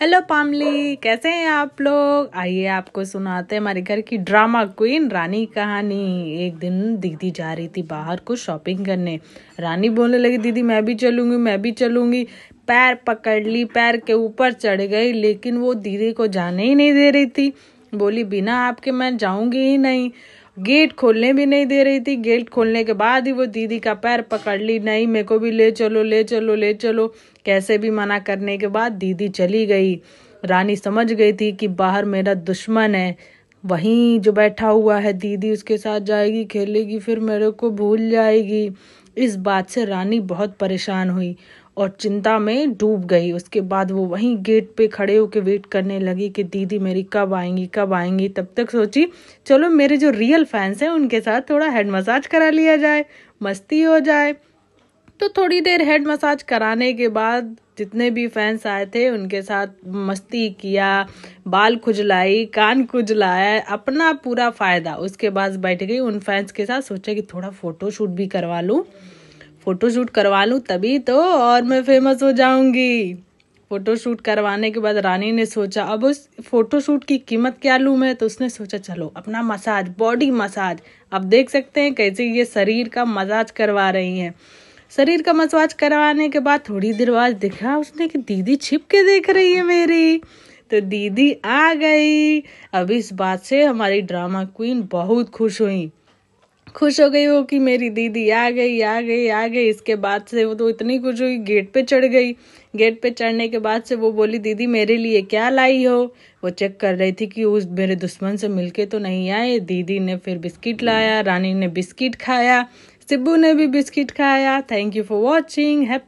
hello पामली कैसे हैं आप लोग आइए आपको सुनाते हैं हमारे घर की ड्रामा क्वीन रानी कहानी एक दिन दीदी जा रही थी बाहर को शॉपिंग करने रानी बोलने लगी दीदी मैं भी चलूँगी मैं भी चलूँगी पैर पकड़ ली पैर के ऊपर चढ़ गई लेकिन वो दीदी को जाने ही नहीं दे रही थी बोली बिना आपके मैं जाऊँगी ही नहीं गेट खोलने भी नहीं दे रही थी गेट खोलने के बाद ही वो दीदी का पैर पकड़ ली नहीं मेरे को भी ले चलो ले चलो ले चलो कैसे भी मना करने के बाद दीदी चली गई रानी समझ गई थी कि बाहर मेरा दुश्मन है वहीं जो बैठा हुआ है दीदी उसके साथ जाएगी खेलेगी फिर मेरे को भूल जाएगी इस बात से रानी बहुत परेशान हुई और चिंता में डूब गई उसके बाद वो वहीं गेट पे खड़े होकर वेट करने लगी कि दीदी मेरी कब आएंगी कब आएंगी तब तक सोची चलो मेरे जो रियल फैंस हैं उनके साथ थोड़ा हेड मसाज करा लिया जाए मस्ती हो जाए तो थोड़ी देर हेड मसाज कराने के बाद जितने भी फैंस आए थे उनके साथ मस्ती किया बाल खुजलाई कान खुजलाया अपना पूरा फ़ायदा उसके बाद बैठ गई उन फैंस के साथ सोचा कि थोड़ा फ़ोटोशूट भी करवा लूँ फ़ोटोशूट करवा लूँ तभी तो और मैं फेमस हो जाऊँगी फ़ोटोशूट करवाने के बाद रानी ने सोचा अब उस फ़ोटोशूट की कीमत क्या लूँ मैं तो उसने सोचा चलो अपना मसाज बॉडी मसाज अब देख सकते हैं कैसे ये शरीर का मसाज करवा रही हैं शरीर का मसाज करवाने के बाद थोड़ी देर बाद दिखा उसने कि दीदी छिप के देख रही है मेरी तो दीदी आ गई अब इस बात से हमारी ड्रामा क्वीन बहुत खुश हुई खुश हो गई वो कि मेरी दीदी आ गई आ गई आ गई इसके बाद से वो तो इतनी खुश हुई गेट पे चढ़ गई गेट पे चढ़ने के बाद से वो बोली दीदी मेरे लिए क्या लाई हो वो चेक कर रही थी कि उस मेरे दुश्मन से मिलके तो नहीं आए दीदी ने फिर बिस्किट लाया रानी ने बिस्किट खाया सिब्बू ने भी बिस्किट खाया थैंक यू फॉर वॉचिंग